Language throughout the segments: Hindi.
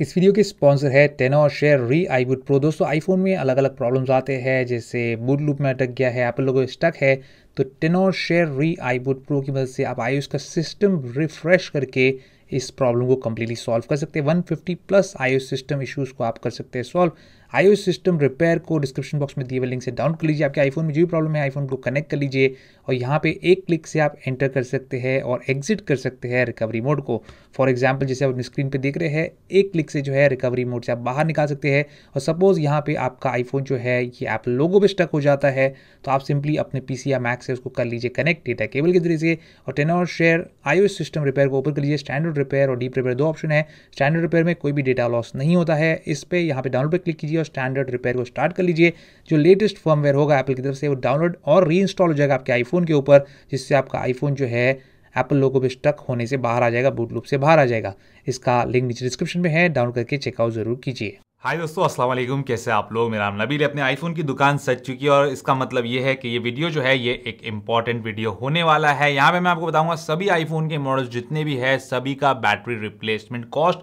इस वीडियो के स्पॉन्सर है टेनो शेयर री आई प्रो दोस्तों आईफोन में अलग अलग प्रॉब्लम्स आते हैं जैसे बूट लूप में अटक गया है एप्पल लोगों स्टक है तो टेनो शेयर री आईवुड प्रो की मदद से आप आई का सिस्टम रिफ्रेश करके इस प्रॉब्लम को कम्प्लीटली सॉल्व कर सकते हैं 150 प्लस आई सिस्टम इश्यूज़ को आप कर सकते हैं सॉल्व आई सिस्टम रिपेयर को डिस्क्रिप्शन बॉक्स में दिए हुए लिंक से डाउन कर लीजिए आपके आईफोन में जो भी प्रॉब्लम है आईफोन को कनेक्ट कर लीजिए और यहाँ पे एक क्लिक से आप एंटर कर सकते हैं और एग्जिट कर सकते हैं रिकवरी मोड को फॉर एग्जाम्पल जैसे आप स्क्रीन पे देख रहे हैं एक क्लिक से जो है रिकवरी मोड से आप बाहर निकाल सकते हैं और सपोज़ यहाँ पे आपका आईफोन जो है ये ऐप लोगो पर स्टक हो जाता है तो आप सिंपली अपने पी या मैक से उसको कर लीजिए कनेक्ट डेटा केबल के जरिए से और Tenorshare I system repair को ओपन कर लीजिए स्टैंडर्ड रिपेयर और डीप रिपेयर दो ऑप्शन है स्टैंडर्ड रिपेयर में कोई भी डेटा लॉस नहीं होता है इस पर यहाँ पे डाउनलोड पर क्लिक कीजिए और स्टैंडर्ड रिपेयर को स्टार्ट कर लीजिए जो लेटेस्ट फॉर्मवेयर होगा एप्पल की तरफ से वो डाउनलोड और री हो जाएगा आपके आईफोन आईफोन के ऊपर जिससे आपका आईफोन जो है एप्पल लोगों पर स्टक होने से बाहर आ जाएगा बूट लूप से बाहर आ जाएगा इसका लिंक नीचे डिस्क्रिप्शन में है डाउनलोड करके चेकआउट जरूर कीजिए हाय दोस्तों अस्सलाम वालेकुम कैसे आप लोग मेरा नाम नबील अपने आईफोन की दुकान सज चुकी है और इसका मतलब ये है कि ये वीडियो जो है ये एक इम्पॉर्टेंट वीडियो होने वाला है यहाँ पे मैं आपको बताऊंगा सभी आईफोन के मॉडल्स जितने भी है सभी का बैटरी रिप्लेसमेंट कॉस्ट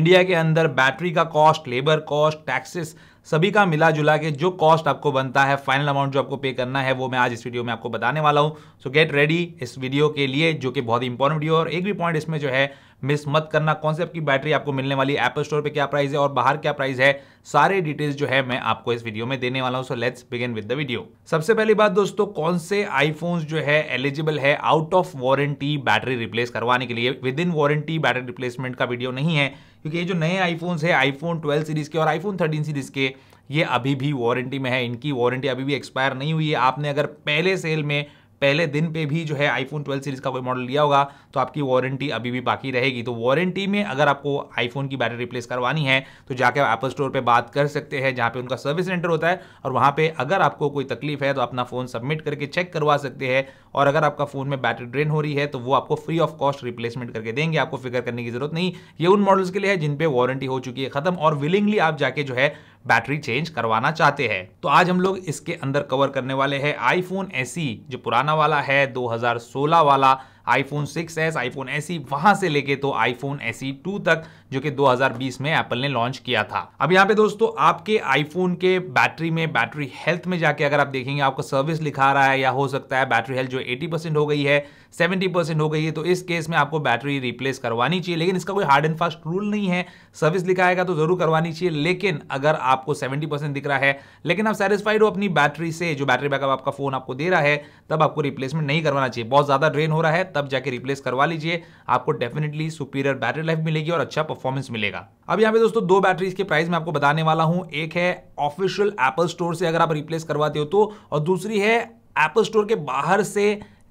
इंडिया के अंदर बैटरी का कॉस्ट लेबर कॉस्ट टैक्सेस सभी का मिला जुला के जो कॉस्ट आपको बनता है फाइनल अमाउंट जो आपको पे करना है वो मैं आज इस वीडियो में आपको बताने वाला हूँ सो गेट रेडी इस वीडियो के लिए जो कि बहुत इंपॉर्टेंट वीडियो और एक भी पॉइंट इसमें जो है मिस मत करना कौन से आपकी बैटरी आपको मिलने वाली है एप्पल स्टोर पर क्या प्राइस है और बाहर क्या प्राइस है सारे डिटेल्स जो है मैं आपको इस वीडियो में देने वाला हूँ so let's begin with the video सबसे पहली बात दोस्तों कौन से आईफोन्स जो है एलिजिबल है out of warranty battery replace करवाने के लिए with in warranty battery replacement का वीडियो नहीं है क्योंकि ये जो नए आईफोन्स है आईफोन 12 सीरीज़ के और आईफोन 13 सीरीज़ के ये अभी भी वारंटी में है इनकी वारंटी अभी भी एक्सपायर नहीं हुई है आपने अगर पहले सेल में पहले दिन पे भी जो है आईफोन 12 सीरीज का कोई मॉडल लिया होगा तो आपकी वारंटी अभी भी बाकी रहेगी तो वारंटी में अगर आपको आईफोन की बैटरी रिप्लेस करवानी है तो जाकर आप एप्पल स्टोर पर बात कर सकते हैं जहाँ पे उनका सर्विस सेंटर होता है और वहाँ पर अगर आपको कोई तकलीफ है तो अपना फ़ोन सबमिट करके चेक करवा सकते हैं और अगर आपका फ़ोन में बैटरी ड्रेन हो रही है तो वो आपको फ्री ऑफ कॉस्ट रिप्लेसमेंट करके देंगे आपको फिक्र करने की जरूरत नहीं ये उन मॉडल्स के लिए है जिन पे वारंटी हो चुकी है खत्म और विलिंगली आप जाके जो है बैटरी चेंज करवाना चाहते हैं तो आज हम लोग इसके अंदर कवर करने वाले हैं आईफोन एसी जो पुराना वाला है 2016 वाला आईफोन 6s, आईफोन एस वहां से लेके तो आईफोन एस टू तक जो कि 2020 में एप्पल ने लॉन्च किया था अब यहाँ पे दोस्तों आपके आईफोन के बैटरी में बैटरी हेल्थ में जाके अगर आप देखेंगे आपको सर्विस लिखा रहा है या हो सकता है बैटरी हेल्थ जो 80 हो गई है 70 हो गई है तो इस केस में आपको बैटरी रिप्लेस करवानी चाहिए लेकिन इसका कोई हार्ड एंड फास्ट रूल नहीं है सर्विस लिखाएगा तो जरूर करवानी चाहिए लेकिन अगर आपको 70 दिख रहा है लेकिन आप सेटिस्फाइड हो अपनी बैटरी से जो बैटरी बैकअप आपका फोन आपको दे रहा है तब आपको रिप्लेसमेंट नहीं करवाना चाहिए बहुत ज्यादा ड्रेन हो रहा है तब तब जाके रिप्लेस करवा लीजिए आपको डेफिनेटली सुपीरियर बैटरी लाइफ मिलेगी और अच्छा परफॉर्मेंस मिलेगा अब यहाँ पे दोस्तों दो बैटरीज के प्राइस मैं आपको बताने वाला हूँ एक है ऑफिशियल एप्पल स्टोर से अगर आप रिप्लेस करवाते हो तो और दूसरी है एप्पल स्टोर के बाहर से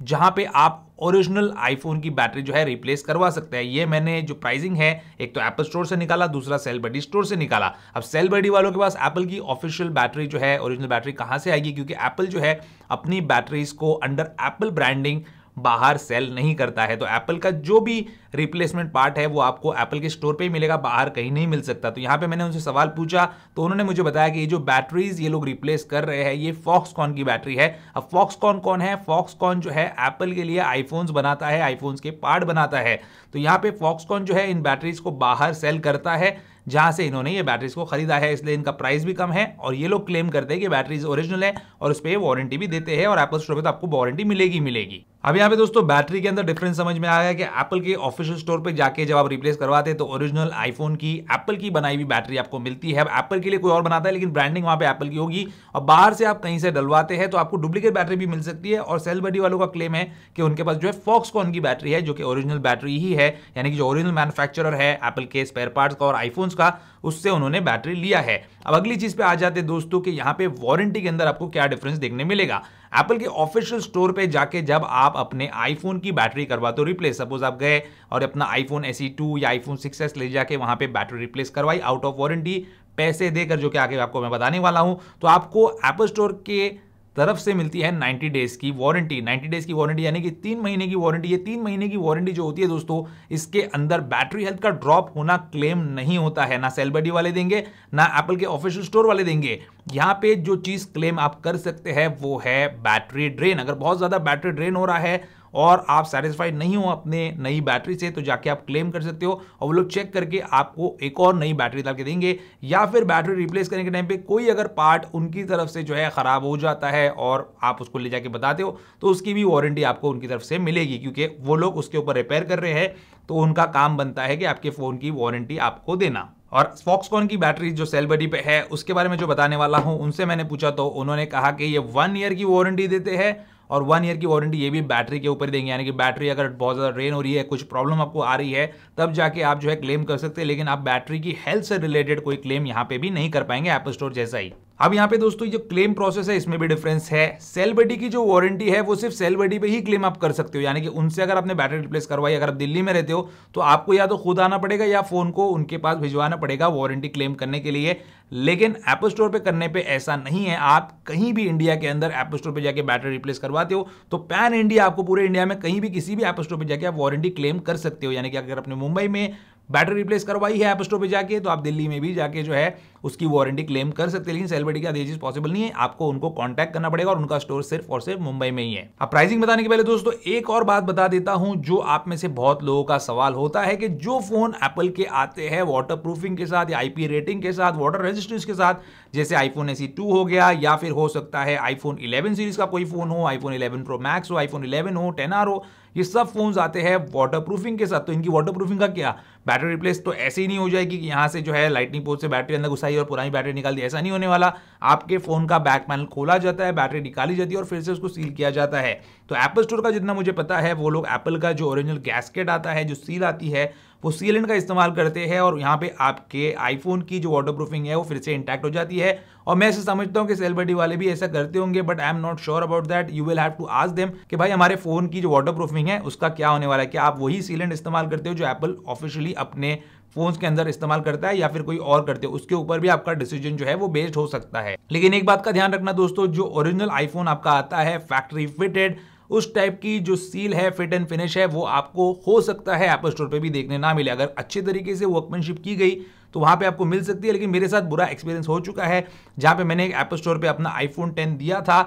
जहाँ पे आप ओरिजिनल आईफोन की बैटरी जो है रिप्लेस करवा सकते हैं ये मैंने जो प्राइसिंग है एक तो एप्पल स्टोर से निकाला दूसरा सेल बडी स्टोर से निकाला अब सेल बडी वालों के पास एप्पल की ऑफिशियल बैटरी जो है ओरिजिनल बैटरी कहाँ से आएगी क्योंकि एप्पल जो है अपनी बैटरीज को अंडर एप्पल ब्रांडिंग बाहर सेल नहीं करता है तो एप्पल का जो भी रिप्लेसमेंट पार्ट है वो आपको एप्पल के स्टोर पे ही मिलेगा बाहर कहीं नहीं मिल सकता तो यहाँ पे मैंने उनसे सवाल पूछा तो उन्होंने मुझे बताया कि ये जो बैटरीज ये लोग रिप्लेस कर रहे हैं ये फॉक्सकॉन की बैटरी है अब फॉक्सकॉन कौन है फॉक्सकॉन जो है एप्पल के लिए आईफोन्स बनाता है आईफोन्स के पार्ट बनाता है तो यहाँ पे फॉक्सकॉन जो है इन बैटरीज को बाहर सेल करता है जहां से इन्होंने ये बैटरीज को खरीदा है इसलिए इनका प्राइस भी कम है और ये लोग क्लेम करते हैं कि बैटरीज ओरिजिनल है और उस पर वारंटी भी देते हैं और एप्पल स्टोर पर तो आपको वारंटी मिलेगी मिलेगी अब यहाँ पे दोस्तों बैटरी के अंदर डिफरेंस समझ में आया कि एप्पल के ऑफिशियल स्टोर पे जाके जब आप रिप्लेस करवाते हैं तो ओरिजिनल आईफोन की एप्पल की बनाई हुई बैटरी आपको मिलती है एप्पल के लिए कोई और बनाता है लेकिन ब्रांडिंग वहाँ पे एप्पल की होगी और बाहर से आप कहीं से डलवाते हैं तो आपको डुप्लीकेट बैटरी भी मिल सकती है और सेल बडी वालों का क्लेम है कि उनके पास जो है फॉक्सकॉन की बैटरी है जो कि ओरिजिनल बैटरी ही है यानी कि जो ओरिजिनल मैनुफैक्चर है एप्पल के स्पेयर पार्ट्स का और आईफोन्स का उससे उन्होंने बैटरी लिया है अब अगली चीज पे आ जाते दोस्तों कि यहाँ पे वारंटी के अंदर आपको क्या डिफरेंस देखने मिलेगा एप्पल के ऑफिशियल स्टोर पे जाके जब आप अपने आईफोन की बैटरी करवा तो रिप्लेस सपोज आप गए और अपना आईफोन एस टू या आईफोन सिक्स एस ले जाके वहां पे बैटरी रिप्लेस करवाई आउट ऑफ वारंटी पैसे देकर जो कि आगे आपको मैं बताने वाला हूं तो आपको एप्पल स्टोर के तरफ से मिलती है 90 डेज की वारंटी 90 डेज की वारंटी यानी कि तीन महीने की वारंटी ये तीन महीने की वारंटी जो होती है दोस्तों इसके अंदर बैटरी हेल्थ का ड्रॉप होना क्लेम नहीं होता है ना सेलबडी वाले देंगे ना एप्पल के ऑफिशियल स्टोर वाले देंगे यहाँ पे जो चीज़ क्लेम आप कर सकते हैं वो है बैटरी ड्रेन अगर बहुत ज़्यादा बैटरी ड्रेन हो रहा है और आप सेटिस्फाइड नहीं हो अपने नई बैटरी से तो जाके आप क्लेम कर सकते हो और वो लोग चेक करके आपको एक और नई बैटरी डाल के देंगे या फिर बैटरी रिप्लेस करने के टाइम पे कोई अगर पार्ट उनकी तरफ से जो है ख़राब हो जाता है और आप उसको ले जाके बताते हो तो उसकी भी वारंटी आपको उनकी तरफ से मिलेगी क्योंकि वो लोग उसके ऊपर रिपेयर कर रहे हैं तो उनका काम बनता है कि आपके फ़ोन की वारंटी आपको देना और फॉक्सकॉन की बैटरी जो सेल बडी पे है उसके बारे में जो बताने वाला हूँ उनसे मैंने पूछा तो उन्होंने कहा कि ये वन ईयर की वारंटी देते हैं और वन ईयर की वारंटी ये भी बैटरी के ऊपर देंगे यानी कि बैटरी अगर बहुत ज़्यादा ड्रेन हो रही है कुछ प्रॉब्लम आपको आ रही है तब जाके आप जो है क्लेम कर सकते हैं लेकिन आप बैटरी की हेल्थ से रिलेटेड कोई क्लेम यहाँ पे भी नहीं कर पाएंगे एप स्टोर जैसा ही अब यहाँ पे दोस्तों जो क्लेम प्रोसेस है इसमें भी डिफरेंस है सेल बडी की जो वारंटी है वो सिर्फ सेल बडी पे ही क्लेम आप कर सकते हो यानी कि उनसे अगर आपने बैटरी रिप्लेस करवाई अगर आप दिल्ली में रहते हो तो आपको या तो खुद आना पड़ेगा या फोन को उनके पास भिजवाना पड़ेगा वारंटी क्लेम करने के लिए लेकिन ऐप स्टोर पे करने पे ऐसा नहीं है आप कहीं भी इंडिया के अंदर एप स्टोर पे जाके बैटरी रिप्लेस करवाते हो तो पैन इंडिया आपको पूरे इंडिया में कहीं भी किसी भी एप स्टोर पे जाके आप वारंटी क्लेम कर सकते हो यानी कि अगर आपने मुंबई में बैटरी रिप्लेस करवाई है ऐप स्टोर पे जाके तो आप दिल्ली में भी जाके जो है उसकी वारंटी क्लेम कर सकते हैं लेकिन सेलिब्रिटी का चीज पॉसिबल नहीं है आपको उनको कॉन्टैक्ट करना पड़ेगा और उनका स्टोर सिर्फ और सिर्फ मुंबई में ही है अब प्राइसिंग बताने के पहले दोस्तों एक और बात बता देता हूं जो आप में से बहुत लोगों का सवाल होता है कि जो फोन एप्पल के आते हैं वाटर प्रूफिंग के साथ या आईपी रेटिंग के साथ वाटर रेजिस्टेंस के साथ जैसे आईफोन एसी टू हो गया या फिर हो सकता है आईफोन इलेवन सीरीज का कोई फोन हो आईफोन इलेवन प्रो मैक्स हो आईफोन इलेवन हो टेन हो ये सब फोन्स आते हैं वाटर प्रूफिंग के साथ तो इनकी वाटर प्रूफिंग का क्या बैटरी रिप्लेस तो ऐसे ही नहीं हो जाएगी कि यहाँ से जो है लाइटनिंग पोर्ट से बैटरी अंदर घुसा आई और पुरानी बैटरी निकाल दी ऐसा नहीं होने वाला आपके फ़ोन का बैक पैनल खोला जाता है बैटरी निकाली जाती है और फिर से उसको सील किया जाता है तो एप्पल स्टोर का जितना मुझे पता है वो लोग एप्पल का जो ओरिजिनल गैसकेट आता है जो सील आती है वो सीलेंट का इस्तेमाल करते हैं और यहाँ पे आपके आईफोन की जो वाटर प्रूफिंग है वो फिर से इंटैक्ट हो जाती है और मैं ऐसे समझता हूँ कि सेलिब्रिटी वाले भी ऐसा करते होंगे but I am not sure about that you will have to ask them कि भाई हमारे फोन की जो वाटर प्रूफिंग है उसका क्या होने वाला है क्या आप वही सीलेंट इस्तेमाल करते हो जो एप्पल ऑफिशियली अपने फोन्स के अंदर इस्तेमाल करता है या फिर कोई और करते हैं उसके ऊपर भी आपका डिसीजन जो है वो बेस्ड हो सकता है लेकिन एक बात का ध्यान रखना दोस्तों जो ओरिजिनल आईफोन आपका आता है फैक्ट्री फिटेड उस टाइप की जो सील है फिट एंड फिनिश है वो आपको हो सकता है एप्पल स्टोर पे भी देखने ना मिले अगर अच्छे तरीके से वर्कमैनशिप की गई तो वहाँ पे आपको मिल सकती है लेकिन मेरे साथ बुरा एक्सपीरियंस हो चुका है जहाँ पे मैंने एक एप्पल स्टोर पे अपना आईफोन 10 दिया था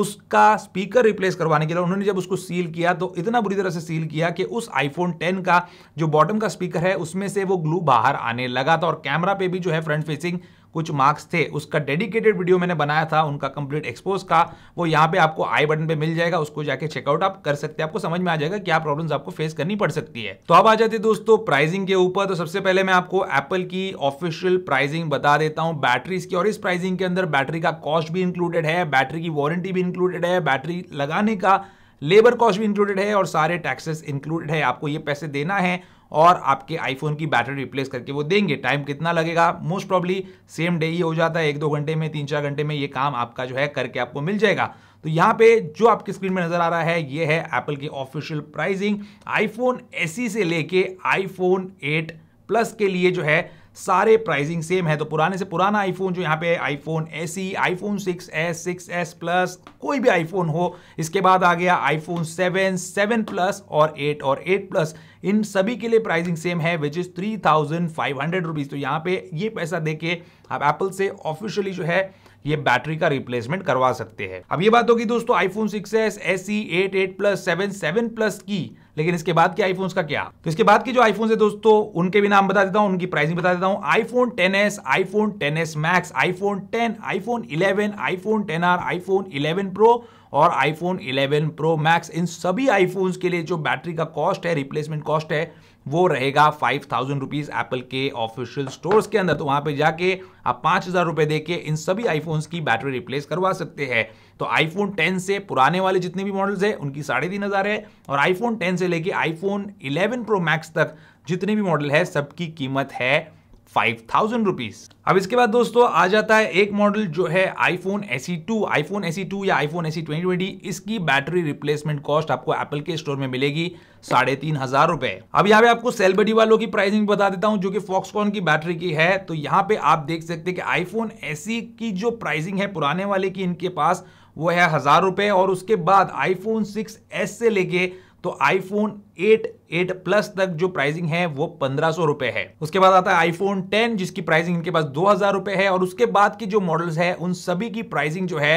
उसका स्पीकर रिप्लेस करवाने के लिए उन्होंने जब उसको सील किया तो इतना बुरी तरह से सील किया कि उस आईफोन 10 का जो बॉटम का स्पीकर है उसमें से वो ग्लू बाहर आने लगा था और कैमरा पे भी जो है फ्रंट फेसिंग कुछ मार्क्स थे उसका डेडिकेटेड वीडियो मैंने बनाया था उनका कंप्लीट एक्सपोज का वो यहाँ पे आपको आई बटन पे मिल जाएगा उसको जाके चेकआउट आप कर सकते हैं आपको समझ में आ जाएगा क्या प्रॉब्लम आपको फेस करनी पड़ सकती है तो अब आ जाते दोस्तों प्राइसिंग के ऊपर तो सबसे पहले मैं आपको एप्पल की ऑफिशियल प्राइजिंग बता देता हूँ बैटरीज की और इस प्राइजिंग के अंदर बैटरी का कॉस्ट भी इंक्लूडेड है बैटरी की वारंटी भी इंक्लूडेड है बैटरी लगाने का लेबर कॉस्ट भी इंक्लूडेड है और सारे टैक्सेस इंक्लूडेड है आपको ये पैसे देना है और आपके आईफोन की बैटरी रिप्लेस करके वो देंगे टाइम कितना लगेगा मोस्ट प्रॉब्ली सेम डे ही हो जाता है एक दो घंटे में तीन चार घंटे में ये काम आपका जो है करके आपको मिल जाएगा तो यहाँ पे जो आपकी स्क्रीन में नजर आ रहा है ये है एप्पल की ऑफिशियल प्राइसिंग आईफोन एसी से लेके आईफोन एट प्लस के लिए जो है सारे प्राइसिंग सेम है तो पुराने से पुराना आईफोन जो यहाँ पे iPhone S E phone six S six S plus कोई भी आईफोन हो इसके बाद आ गया आईफोन सेवन सेवन प्लस और एट और एट प्लस इन सभी के लिए प्राइसिंग सेम है which is three thousand five hundred rupees तो यहाँ पे ये पैसा देके आप एप्पल से ऑफिशियली जो है ये बैटरी का रिप्लेसमेंट करवा सकते हैं अब ये बात होगी दोस्तों iPhone six S S C eight eight plus seven seven plus की लेकिन इसके बाद के आईफोन्स का क्या तो इसके बाद के जो आईफोन है दोस्तों उनके भी नाम बता देता हूँ उनकी प्राइसिंग बता देता हूँ iPhone ten S phone ten S max phone ten phone eleven phone ten R phone eleven pro और आईफोन इलेवन प्रो मैक्स इन सभी आईफोन्स के लिए जो बैटरी का कॉस्ट है रिप्लेसमेंट कॉस्ट है वो रहेगा फाइव थाउजेंड रुपीज एप्पल के ऑफिशियल स्टोर्स के अंदर तो वहां पे जाके आप पांच हजार रुपए देकर इन सभी आईफोन्स की बैटरी रिप्लेस करवा सकते हैं तो आईफोन 10 से पुराने वाले जितने भी मॉडल्स हैं उनकी साढ़े तीन हज़ार है और आईफोन 10 से लेके आईफोन 11 प्रो मैक्स तक जितने भी मॉडल है सबकी कीमत है फाइव थाउजेंड रुपीज अब इसके बाद दोस्तों आ जाता है एक मॉडल जो है iPhone SE two iPhone SE two या आईफोन एसी ट्वेंटी ट्वेंटी इसकी बैटरी रिप्लेसमेंट कॉस्ट आपको एप्पल के स्टोर में मिलेगी साढ़े तीन हजार रुपए अब यहाँ पे आपको सेलबडी वालों की प्राइसिंग बता देता हूँ जो कि फॉक्सकॉन की बैटरी की है तो यहाँ पे आप देख सकते हैं कि आईफोन एसी e की जो प्राइसिंग है पुराने वाले की इनके पास वो है हज़ार रुपये और उसके बाद आईफोन सिक्स एस से लेके तो आईफोन 8, 8 प्लस तक जो प्राइसिंग है वो पंद्रह सौ रुपए है उसके बाद आता है आईफोन 10 जिसकी प्राइसिंग इनके पास दो हजार रुपए है और उसके बाद की जो मॉडल्स है उन सभी की प्राइसिंग जो है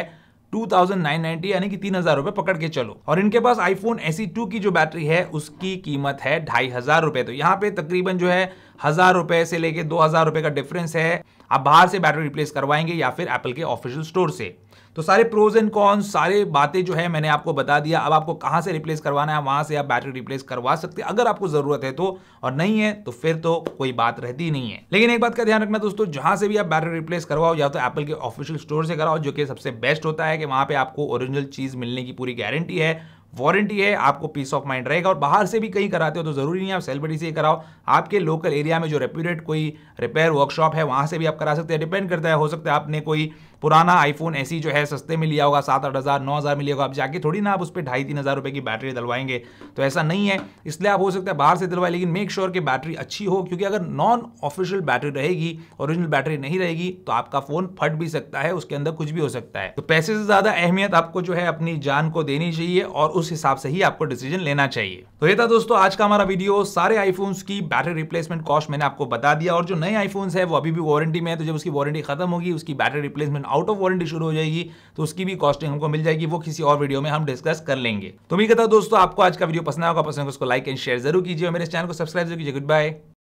2990 यानी कि तीन हजार रुपए पकड़ के चलो और इनके पास आईफोन एस टू की जो बैटरी है उसकी कीमत है ढाई हजार रुपए तो यहाँ पे तकरीबन जो है हजार रुपए से लेके दो हजार रुपए का डिफरेंस है आप बाहर से बैटरी रिप्लेस करवाएंगे या फिर एप्पल के ऑफिशियल स्टोर से तो सारे प्रोज एंड कॉन्स सारे बातें जो है मैंने आपको बता दिया अब आपको कहाँ से रिप्लेस करवाना है वहाँ से आप बैटरी रिप्लेस करवा सकते हैं अगर आपको ज़रूरत है तो और नहीं है तो फिर तो कोई बात रहती नहीं है लेकिन एक बात का ध्यान रखना दोस्तों जहाँ से भी आप बैटरी रिप्लेस करवाओ या तो एप्पल के ऑफिशियल स्टोर से कराओ जो कि सबसे बेस्ट होता है कि वहाँ पर आपको ओरिजिनल चीज़ मिलने की पूरी गारंटी है वारंटी है आपको पीस ऑफ माइंड रहेगा और बाहर से भी कहीं कराते हो तो ज़रूरी नहीं है आप सेलिब्रिटी से ही कराओ आपके लोकल एरिया में जो रेप्यूटेड कोई रिपेयर वर्कशॉप है वहाँ से भी आप करा सकते हैं डिपेंड करता है हो सकता है आपने कोई पुराना आईफोन ऐसी जो है सस्ते में लिया होगा सात आठ हज़ार नौ हज़ार में लिया होगा आप जाके थोड़ी ना आप उस पर ढाई तीन हज़ार रुपये की बैटरी दलवाएंगे तो ऐसा नहीं है इसलिए आप हो सकता है बाहर से दिलवाए लेकिन मेक श्योर sure कि बैटरी अच्छी हो क्योंकि अगर नॉन ऑफिशियल बैटरी रहेगी ओरिजिनल बैटरी नहीं रहेगी तो आपका फ़ोन फट भी सकता है उसके अंदर कुछ भी हो सकता है तो पैसे से ज़्यादा अहमियत आपको जो है अपनी जान को देनी चाहिए और उस उस हिसाब से ही आपको डिसीजन लेना चाहिए तो ये था दोस्तों आज का हमारा वीडियो सारे आईफोन्स की बैटरी रिप्लेसमेंट कॉस्ट मैंने आपको बता दिया और जो नए आईफोन्स है वो अभी भी वारंटी में है तो जब उसकी वारंटी खत्म होगी उसकी battery replacement out of warranty शुरू हो जाएगी तो उसकी भी कॉस्टिंग हमको मिल जाएगी वो किसी और वीडियो में हम डिस्कस कर लेंगे तो मैं कहता दोस्तों आपको आज का वीडियो पसंद आएगा पसंद उसको लाइक एंड शेयर जरूर कीजिए मेरे चैनल को सब्सक्राइब जरूर कीजिए गुड बाय